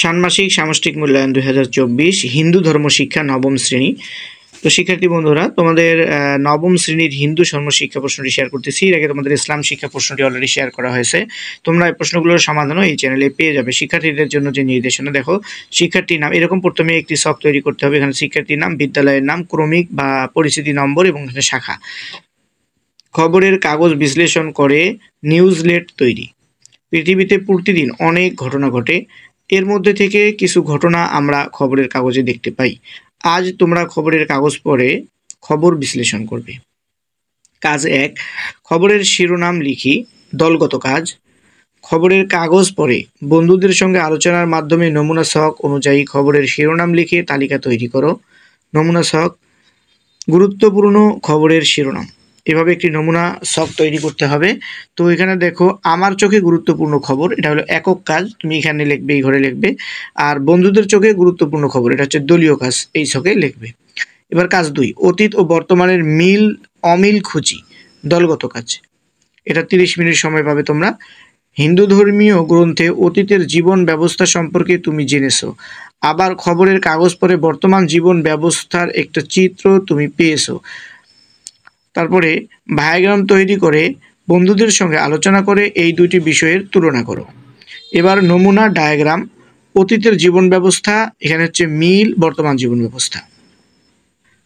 ষান্মাসিক সামষ্টিক মূল্যায়ন দুই হিন্দু ধর্ম শিক্ষা নবম শ্রেণী তো শিক্ষার্থী বন্ধুরা তোমাদের নবম শ্রেণীর হিন্দু ধর্ম শিক্ষা প্রশ্নটি শেয়ার করতেছি এর আগে তোমাদের ইসলাম শিক্ষা প্রশ্নটি অলরেডি শেয়ার করা হয়েছে তোমরা এই প্রশ্নগুলোর সমাধানও এই চ্যানেলে পেয়ে যাবে শিক্ষার্থীদের জন্য যে নির্দেশনা দেখো শিক্ষার্থীর নাম এরকম প্রথমে একটি সব তৈরি করতে হবে এখানে শিক্ষার্থীর নাম বিদ্যালয়ের নাম ক্রমিক বা পরিস্থিতি নম্বর এবং এখানে শাখা খবরের কাগজ বিশ্লেষণ করে নিউজলেট তৈরি পৃথিবীতে প্রতিদিন অনেক ঘটনা ঘটে এর মধ্যে থেকে কিছু ঘটনা আমরা খবরের কাগজে দেখতে পাই আজ তোমরা খবরের কাগজ পড়ে খবর বিশ্লেষণ করবে কাজ এক খবরের শিরোনাম লিখি দলগত কাজ খবরের কাগজ পরে বন্ধুদের সঙ্গে আলোচনার মাধ্যমে নমুনা সহক অনুযায়ী খবরের শিরোনাম লিখে তালিকা তৈরি করো নমুনা সহক গুরুত্বপূর্ণ খবরের শিরোনাম এভাবে একটি নমুনা সব তৈরি করতে হবে তো এখানে দেখো আমার চোখে গুরুত্বপূর্ণ খবর এটা হলো একক কাজ তুমি এখানে লিখবে এই ঘরে লিখবে আর বন্ধুদের চোখে গুরুত্বপূর্ণ খবর এটা হচ্ছে দলীয় কাজ এই ছকে লিখবে এবার কাজ দুই অতীত ও বর্তমানের মিল অমিল খুঁজি দলগত কাজ এটা ৩০ মিনিট সময় পাবে তোমরা হিন্দু ধর্মীয় গ্রন্থে অতীতের জীবন ব্যবস্থা সম্পর্কে তুমি জেনেছো আবার খবরের কাগজ পরে বর্তমান জীবন ব্যবস্থার একটা চিত্র তুমি পেয়েছো তারপরে ভায়াগ্রাম তৈরি করে বন্ধুদের সঙ্গে আলোচনা করে এই দুটি বিষয়ের তুলনা করো এবার নমুনা ডায়াগ্রাম অতীতের জীবন ব্যবস্থা এখানে হচ্ছে মিল বর্তমান জীবন ব্যবস্থা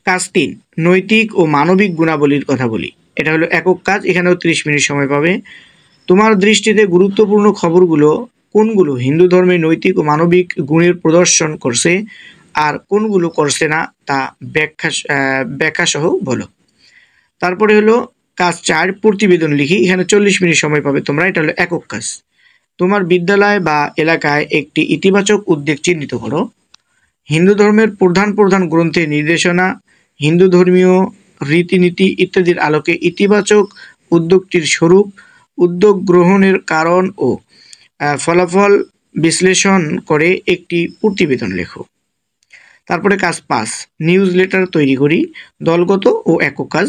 কাজ তিন নৈতিক ও মানবিক গুণাবলীর কথা বলি এটা হলো একক কাজ এখানেও ৩০ মিনিট সময় পাবে তোমার দৃষ্টিতে গুরুত্বপূর্ণ খবরগুলো কোনগুলো হিন্দু ধর্মে নৈতিক ও মানবিক গুণের প্রদর্শন করছে আর কোনগুলো করছে না তা ব্যাখ্যা ব্যাখ্যাসহ বলো তারপরে হলো কাজ চার প্রতিবেদন লিখি এখানে চল্লিশ মিনিট সময় পাবে তোমরা এটা হলো একক কাজ তোমার বিদ্যালয় বা এলাকায় একটি ইতিবাচক উদ্যোগ চিহ্নিত করো হিন্দু ধর্মের প্রধান প্রধান গ্রন্থে নির্দেশনা হিন্দু ধর্মীয় রীতিনীতি ইত্যাদির আলোকে ইতিবাচক উদ্যোগটির স্বরূপ উদ্যোগ গ্রহণের কারণ ও ফলাফল বিশ্লেষণ করে একটি প্রতিবেদন লেখো তারপরে কাজ পাস নিউজ লেটার তৈরি করি দলগত ও একক কাজ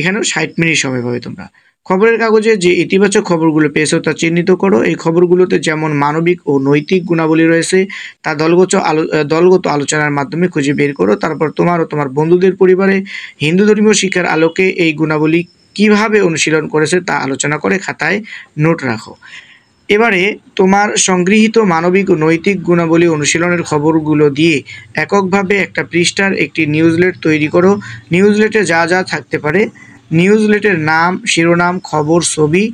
এখানেও ষাট মিনিট সময় পাবে তোমরা খবরের কাগজে যে ইতিবাচক খবরগুলো পেয়েছ তা চিহ্নিত করো এই খবরগুলোতে যেমন মানবিক ও নৈতিক গুণাবলী রয়েছে তা দলগত দলগত আলোচনার মাধ্যমে খুঁজে বের করো তারপর তোমার ও তোমার বন্ধুদের পরিবারে হিন্দু ধর্মীয় শিক্ষার আলোকে এই গুণাবলী কিভাবে অনুশীলন করেছে তা আলোচনা করে খাতায় নোট রাখো এবারে তোমার সংগৃহীত মানবিক ও নৈতিক গুণাবলী অনুশীলনের খবরগুলো দিয়ে এককভাবে একটা পৃষ্ঠার একটি নিউজলেট তৈরি করো নিউজলেটে যা যা থাকতে পারে নিউজলেটের নাম শিরোনাম খবর ছবি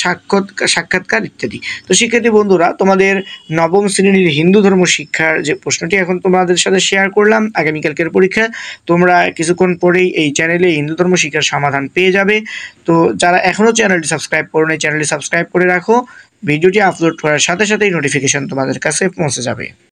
সাক্ষাৎকার সাক্ষাৎকার ইত্যাদি তো শিক্ষার্থী বন্ধুরা তোমাদের নবম শ্রেণীর হিন্দু ধর্ম শিক্ষার যে প্রশ্নটি এখন তোমাদের সাথে শেয়ার করলাম আগামীকালকের পরীক্ষা তোমরা কিছুক্ষণ পরেই এই চ্যানেলে হিন্দু ধর্ম শিক্ষার সমাধান পেয়ে যাবে তো যারা এখনও চ্যানেলটি সাবস্ক্রাইব করো না চ্যানেলটি সাবস্ক্রাইব করে রাখো ভিডিওটি আপলোড করার সাথে সাথেই নোটিফিকেশন তোমাদের কাছে পৌঁছে যাবে